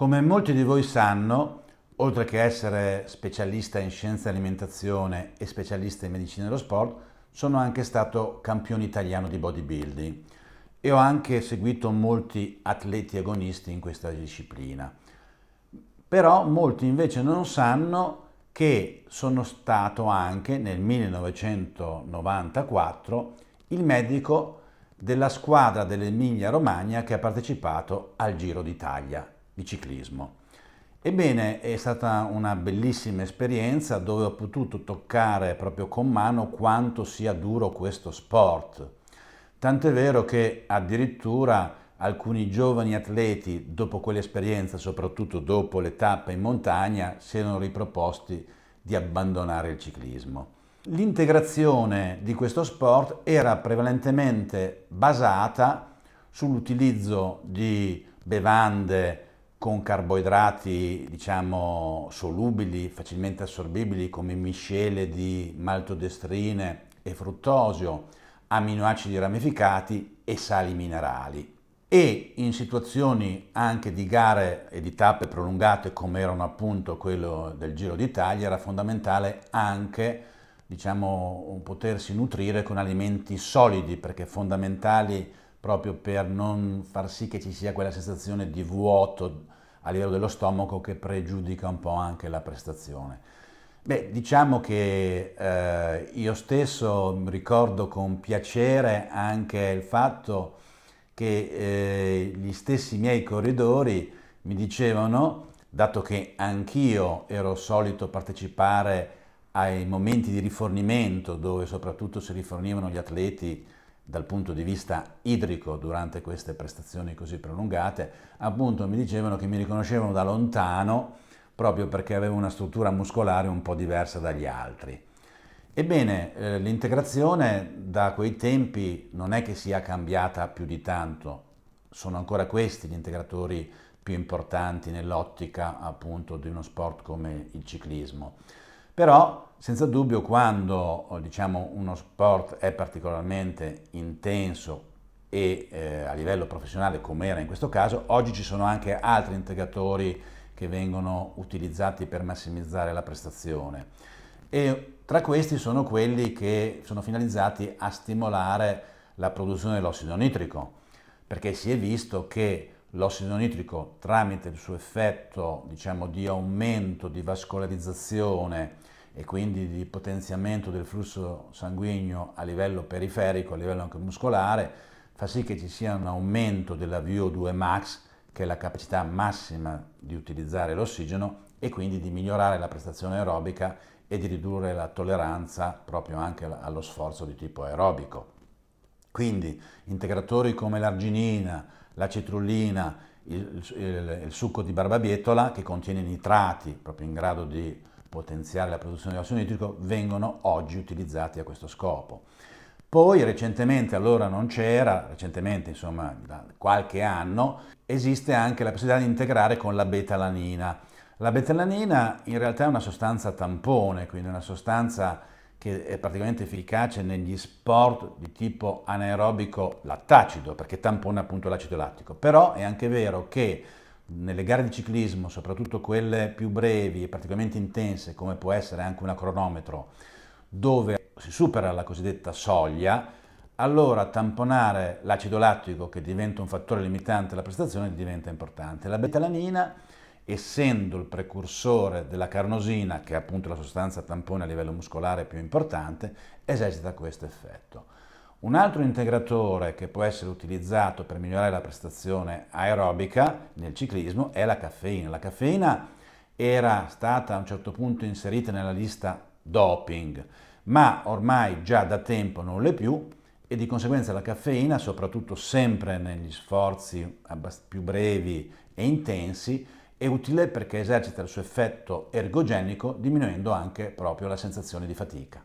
Come molti di voi sanno, oltre che essere specialista in scienza e alimentazione e specialista in medicina dello sport, sono anche stato campione italiano di bodybuilding e ho anche seguito molti atleti agonisti in questa disciplina. Però molti invece non sanno che sono stato anche nel 1994 il medico della squadra dell'Emilia Romagna che ha partecipato al Giro d'Italia di ciclismo. Ebbene, è stata una bellissima esperienza dove ho potuto toccare proprio con mano quanto sia duro questo sport. Tant'è vero che addirittura alcuni giovani atleti, dopo quell'esperienza, soprattutto dopo le in montagna, si erano riproposti di abbandonare il ciclismo. L'integrazione di questo sport era prevalentemente basata sull'utilizzo di bevande, con carboidrati diciamo solubili, facilmente assorbibili come miscele di maltodestrine e fruttosio, aminoacidi ramificati e sali minerali. E in situazioni anche di gare e di tappe prolungate come erano appunto quello del Giro d'Italia era fondamentale anche diciamo potersi nutrire con alimenti solidi perché fondamentali proprio per non far sì che ci sia quella sensazione di vuoto a livello dello stomaco che pregiudica un po' anche la prestazione. Beh, diciamo che eh, io stesso ricordo con piacere anche il fatto che eh, gli stessi miei corridori mi dicevano, dato che anch'io ero solito partecipare ai momenti di rifornimento dove soprattutto si rifornivano gli atleti dal punto di vista idrico durante queste prestazioni così prolungate, appunto mi dicevano che mi riconoscevano da lontano proprio perché avevo una struttura muscolare un po' diversa dagli altri. Ebbene, eh, l'integrazione da quei tempi non è che sia cambiata più di tanto, sono ancora questi gli integratori più importanti nell'ottica appunto di uno sport come il ciclismo. Però senza dubbio quando diciamo, uno sport è particolarmente intenso e eh, a livello professionale come era in questo caso, oggi ci sono anche altri integratori che vengono utilizzati per massimizzare la prestazione e tra questi sono quelli che sono finalizzati a stimolare la produzione dell'ossido nitrico perché si è visto che L'ossido nitrico tramite il suo effetto diciamo, di aumento di vascolarizzazione e quindi di potenziamento del flusso sanguigno a livello periferico, a livello anche muscolare, fa sì che ci sia un aumento della VO2 max, che è la capacità massima di utilizzare l'ossigeno e quindi di migliorare la prestazione aerobica e di ridurre la tolleranza proprio anche allo sforzo di tipo aerobico. Quindi integratori come l'arginina, la citrullina, il, il, il, succo di barbabietola che contiene nitrati proprio in grado di potenziare la produzione di ossido nitrico vengono oggi utilizzati a questo scopo. Poi recentemente, allora non c'era, recentemente insomma da qualche anno, esiste anche la possibilità di integrare con la betalanina. La betalanina in realtà è una sostanza tampone, quindi una sostanza che è praticamente efficace negli sport di tipo anaerobico lattacido, perché tampona appunto l'acido lattico. Però è anche vero che nelle gare di ciclismo, soprattutto quelle più brevi e praticamente intense, come può essere anche una cronometro, dove si supera la cosiddetta soglia, allora tamponare l'acido lattico, che diventa un fattore limitante alla prestazione, diventa importante. La betalanina essendo il precursore della carnosina, che è appunto la sostanza tampone a livello muscolare più importante, esercita questo effetto. Un altro integratore che può essere utilizzato per migliorare la prestazione aerobica nel ciclismo è la caffeina. La caffeina era stata a un certo punto inserita nella lista doping, ma ormai già da tempo non l'è più e di conseguenza la caffeina, soprattutto sempre negli sforzi più brevi e intensi, è utile perché esercita il suo effetto ergogenico diminuendo anche proprio la sensazione di fatica.